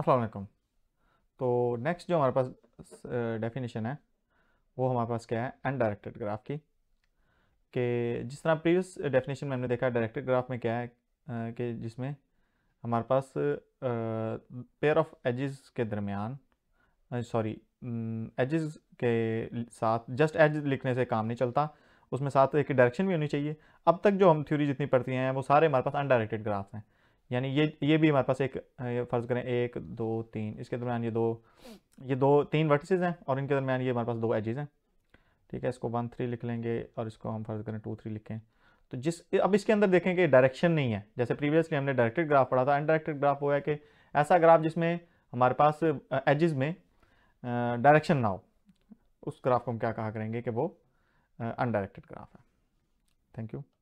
असलकुम तो नेक्स्ट जो हमारे पास डेफिनेशन है वो हमारे पास क्या है अनडायरेक्टेड ग्राफ की कि जिस तरह प्रीवियस डेफिनेशन में हमने देखा डायरेक्टेड ग्राफ में क्या है कि जिसमें हमारे पास पेयर ऑफ एजेस के दरमियान सॉरी एजेस के साथ जस्ट एज लिखने से काम नहीं चलता उसमें साथ एक डायरेक्शन भी होनी चाहिए अब तक जो हम थ्योरी जितनी पढ़ती हैं वो सारे हमारे पास अनडायरेक्टेड ग्राफ हैं यानी ये ये भी हमारे पास एक फ़र्ज़ करें एक दो तीन इसके दरमियान ये दो ये दो तीन वर्टिस हैं और इनके दरमियान ये हमारे पास दो एजेज़ हैं ठीक है इसको वन थ्री लिख लेंगे और इसको हम फर्ज करें टू थ्री लिखें तो जिस अब इसके अंदर देखें कि डायरेक्शन नहीं है जैसे प्रीवियसली हमने डायरेक्टेड ग्राफ पढ़ा था अनडायरेक्टेड ग्राफ हुआ है कि ऐसा ग्राफ जिसमें हमारे पास एजेस में डायरेक्शन ना हो उस ग्राफ को हम क्या कहा करेंगे कि वो अनडायरेक्टेड ग्राफ है थैंक यू